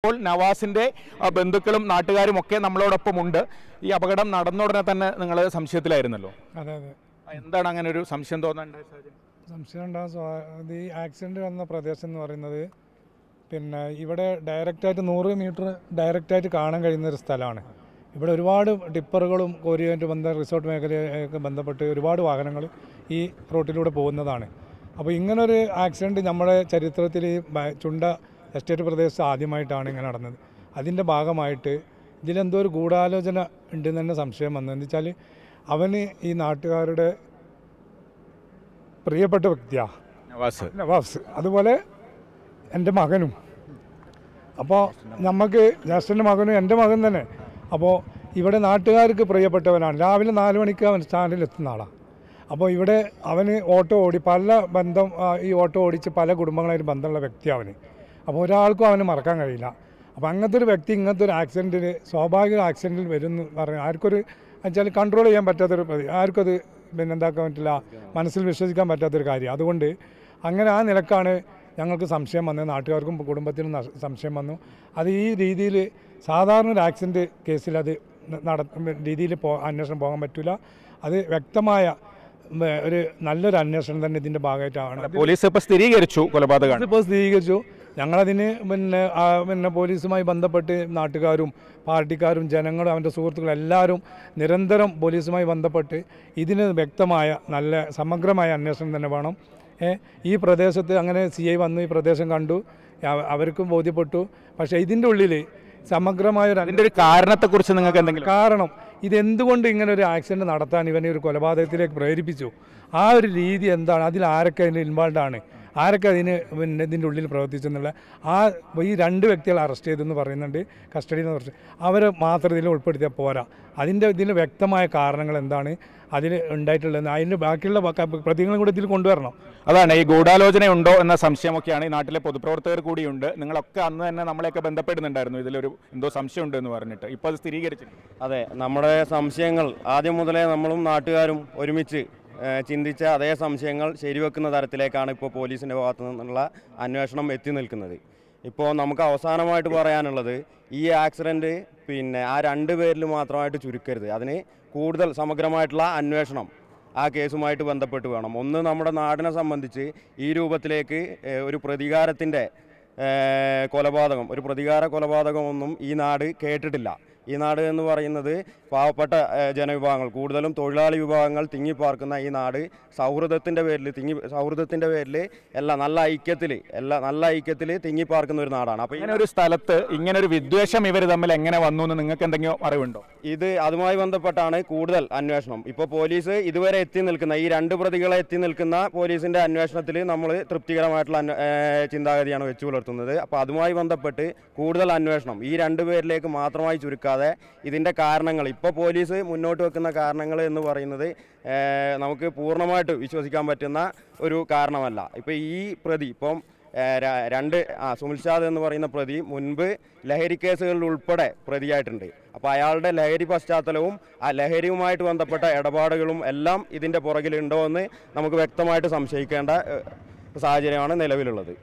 ഇപ്പോൾ നവാസിൻ്റെ ബന്ധുക്കളും നാട്ടുകാരും ഒക്കെ നമ്മളോടൊപ്പം ഉണ്ട് ഈ അപകടം നടന്ന ഉടനെ തന്നെ നിങ്ങൾ സംശയത്തിലായിരുന്നല്ലോ അതെ അതെ എന്താണ് അങ്ങനെ ഒരു സംശയം തോന്നാൻ സംശയം ഉണ്ടാകാൻ ഈ ആക്സിഡന്റ് വന്ന പ്രദേശം എന്ന് പറയുന്നത് പിന്നെ ഇവിടെ ഡയറക്റ്റായിട്ട് നൂറ് മീറ്റർ ഡയറക്റ്റായിട്ട് കാണാൻ കഴിയുന്ന ഒരു സ്ഥലമാണ് ഇവിടെ ഒരുപാട് ടിപ്പറുകളും കോരിയുമായിട്ട് ബന്ധ റിസോർട്ട് മേഖലയൊക്കെ ബന്ധപ്പെട്ട് ഒരുപാട് വാഹനങ്ങൾ ഈ റോട്ടിലൂടെ പോകുന്നതാണ് അപ്പോൾ ഇങ്ങനൊരു ആക്സിഡൻറ്റ് നമ്മുടെ ചരിത്രത്തിൽ ചുണ്ട എസ്റ്റേറ്റ് പ്രദേശത്ത് ആദ്യമായിട്ടാണ് ഇങ്ങനെ നടന്നത് അതിൻ്റെ ഭാഗമായിട്ട് ഇതിലെന്തോ ഒരു ഗൂഢാലോചന ഉണ്ടെന്ന് തന്നെ സംശയം എന്ന് വെച്ചാൽ അവന് ഈ നാട്ടുകാരുടെ പ്രിയപ്പെട്ട വ്യക്തിയാണ് നവാസ് നവാസ് അതുപോലെ എൻ്റെ മകനും അപ്പോൾ നമുക്ക് ജ്യേഷ്ഠൻ്റെ മകനും എൻ്റെ മകൻ തന്നെ അപ്പോൾ ഇവിടെ നാട്ടുകാർക്ക് പ്രിയപ്പെട്ടവനാണ് രാവിലെ നാല് മണിക്ക് അവൻ എത്തുന്ന ആളാണ് അപ്പോൾ ഇവിടെ അവന് ഓട്ടോ ഓടി പല ബന്ധം ഈ ഓട്ടോ ഓടിച്ച് പല കുടുംബങ്ങളായിട്ട് ബന്ധമുള്ള വ്യക്തിയാണ് അവന് അപ്പോൾ ഒരാൾക്കും അവനെ മറക്കാൻ കഴിയില്ല അപ്പോൾ അങ്ങനത്തെ ഒരു വ്യക്തി ഇങ്ങനത്തെ ഒരു ആക്സിഡൻറ്റിൽ സ്വാഭാവിക ആക്സിഡൻറ്റിൽ വരുന്നു പറഞ്ഞു ആർക്കൊരു വെച്ചാൽ കൺട്രോൾ ചെയ്യാൻ പറ്റാത്തൊരു പ്രതി ആർക്കും അത് പിന്നെ എന്താക്കാൻ പറ്റില്ല മനസ്സിൽ വിശ്വസിക്കാൻ പറ്റാത്തൊരു കാര്യം അതുകൊണ്ട് അങ്ങനെ ആ നിലക്കാണ് ഞങ്ങൾക്ക് സംശയം വന്നത് നാട്ടുകാർക്കും കുടുംബത്തിനും സംശയം വന്നു അത് ഈ രീതിയിൽ സാധാരണ ഒരു ആക്സിഡൻറ്റ് കേസിൽ അത് നട രീതിയിൽ പോ അന്വേഷണം പോകാൻ പറ്റില്ല അത് വ്യക്തമായ ഒരു നല്ലൊരു അന്വേഷണം തന്നെ ഇതിൻ്റെ ഭാഗമായിട്ടാണ് പോലീസ് ഇപ്പോൾ സ്ഥിരീകരിച്ചു കൊലപാതകം ഇപ്പോൾ സ്ഥിരീകരിച്ചു ഞങ്ങളതിന് പിന്നെ പിന്നെ പോലീസുമായി ബന്ധപ്പെട്ട് നാട്ടുകാരും പാർട്ടിക്കാരും ജനങ്ങളും അവൻ്റെ സുഹൃത്തുക്കളും എല്ലാവരും നിരന്തരം പോലീസുമായി ബന്ധപ്പെട്ട് ഇതിന് വ്യക്തമായ നല്ല സമഗ്രമായ അന്വേഷണം തന്നെ വേണം ഈ പ്രദേശത്ത് അങ്ങനെ സി ഐ വന്നു ഈ പ്രദേശം കണ്ടു അവർക്കും ബോധ്യപ്പെട്ടു പക്ഷേ ഇതിൻ്റെ ഉള്ളിൽ സമഗ്രമായ ഒരു അതിൻ്റെ ഒരു കാരണത്തെക്കുറിച്ച് നിങ്ങൾക്ക് എന്തെങ്കിലും കാരണം ഇതെന്തുകൊണ്ട് ഇങ്ങനെ ഒരു ആക്സിഡൻറ്റ് നടത്താൻ ഇവനെ ഒരു കൊലപാതകത്തിലേക്ക് പ്രേരിപ്പിച്ചു ആ ഒരു രീതി എന്താണ് അതിൽ ആരൊക്കെ അതിന് ഇൻവോൾവ് ആണ് ആരൊക്കെ അതിന് പിന്നെ ഇതിൻ്റെ ഉള്ളിൽ പ്രവർത്തിച്ചെന്നുള്ള ആ ഈ രണ്ട് വ്യക്തികളെ അറസ്റ്റ് ചെയ്തെന്ന് പറയുന്നുണ്ട് കസ്റ്റഡിയിൽ നിന്ന് പറഞ്ഞു അവരെ മാത്രം ഇതിൽ ഉൾപ്പെടുത്തിയാൽ പോരാ അതിൻ്റെ ഇതിൽ വ്യക്തമായ കാരണങ്ങൾ എന്താണ് അതിൽ ഉണ്ടായിട്ടുള്ളത് അതിൻ്റെ ബാക്കിയുള്ള പ്രതികളും കൂടെ ഇതിൽ കൊണ്ടുവരണം അതാണ് ഈ ഗൂഢാലോചന ഉണ്ടോ എന്ന സംശയമൊക്കെയാണ് ഈ നാട്ടിലെ പൊതുപ്രവർത്തകർ കൂടിയുണ്ട് നിങ്ങളൊക്കെ അന്ന് തന്നെ നമ്മളെയൊക്കെ ബന്ധപ്പെടുന്നുണ്ടായിരുന്നു ഇതിലൊരു എന്തോ സംശയമുണ്ട് എന്ന് പറഞ്ഞിട്ട് ഇപ്പോൾ അത് സ്ഥിരീകരിച്ചു അതെ നമ്മുടെ സംശയങ്ങൾ ആദ്യം മുതലേ നമ്മളും നാട്ടുകാരും ഒരുമിച്ച് ചിന്തിച്ച അതേ സംശയങ്ങൾ ശരിവെക്കുന്ന തരത്തിലേക്കാണ് ഇപ്പോൾ പോലീസിൻ്റെ ഭാഗത്തു നിന്നുള്ള അന്വേഷണം എത്തി നിൽക്കുന്നത് ഇപ്പോൾ നമുക്ക് അവസാനമായിട്ട് പറയാനുള്ളത് ഈ ആക്സിഡൻറ്റ് പിന്നെ ആ രണ്ട് പേരിൽ മാത്രമായിട്ട് ചുരുക്കരുത് അതിന് കൂടുതൽ സമഗ്രമായിട്ടുള്ള അന്വേഷണം ആ കേസുമായിട്ട് ബന്ധപ്പെട്ട് വേണം ഒന്ന് നമ്മുടെ നാടിനെ സംബന്ധിച്ച് ഈ രൂപത്തിലേക്ക് ഒരു പ്രതികാരത്തിൻ്റെ കൊലപാതകം ഒരു പ്രതികാര കൊലപാതകമൊന്നും ഈ നാട് കേട്ടിട്ടില്ല ഈ നാട് എന്ന് പറയുന്നത് പാവപ്പെട്ട ജനവിഭാഗങ്ങൾ കൂടുതലും തൊഴിലാളി വിഭാഗങ്ങൾ തിങ്ങിപ്പാർക്കുന്ന ഈ നാട് സൗഹൃദത്തിൻ്റെ പേരിൽ തിങ്ങി സൗഹൃദത്തിൻ്റെ പേരിൽ എല്ലാ നല്ല ഐക്യത്തിൽ എല്ലാ നല്ല ഐക്യത്തിൽ തിങ്ങിപ്പാർക്കുന്ന ഒരു നാടാണ് അപ്പോൾ ഇങ്ങനെ ഒരു സ്ഥലത്ത് ഇങ്ങനെ ഒരു വിദ്വേഷം ഇവർ തമ്മിൽ എങ്ങനെ വന്നു എന്ന് നിങ്ങൾക്ക് എന്തെങ്കിലും അറിവുണ്ടോ ഇത് അതുമായി ബന്ധപ്പെട്ടാണ് കൂടുതൽ അന്വേഷണം ഇപ്പോൾ പോലീസ് ഇതുവരെ എത്തി നിൽക്കുന്ന ഈ രണ്ട് പ്രതികളെ എത്തി നിൽക്കുന്ന പോലീസിൻ്റെ അന്വേഷണത്തിൽ നമ്മൾ തൃപ്തികരമായിട്ടുള്ള ചിന്താഗതിയാണ് വെച്ചു പുലർത്തുന്നത് അപ്പോൾ അതുമായി ബന്ധപ്പെട്ട് കൂടുതൽ അന്വേഷണം ഈ രണ്ട് പേരിലേക്ക് മാത്രമായി ചുരുക്കാതെ കൂടാതെ ഇതിൻ്റെ കാരണങ്ങൾ ഇപ്പോൾ പോലീസ് മുന്നോട്ട് വെക്കുന്ന കാരണങ്ങൾ എന്ന് പറയുന്നത് നമുക്ക് പൂർണ്ണമായിട്ട് വിശ്വസിക്കാൻ പറ്റുന്ന ഒരു കാരണമല്ല ഇപ്പോൾ ഈ പ്രതി ഇപ്പം രണ്ട് ആ സുമിൽഷാദ് എന്ന് പറയുന്ന പ്രതി മുൻപ് ലഹരി കേസുകളിൽ ഉൾപ്പെടെ പ്രതിയായിട്ടുണ്ട് അപ്പോൾ അയാളുടെ ലഹരി പശ്ചാത്തലവും ആ ലഹരിയുമായിട്ട് ബന്ധപ്പെട്ട ഇടപാടുകളും എല്ലാം ഇതിൻ്റെ പുറകിലുണ്ടോ എന്ന് നമുക്ക് വ്യക്തമായിട്ട് സംശയിക്കേണ്ട സാഹചര്യമാണ് നിലവിലുള്ളത്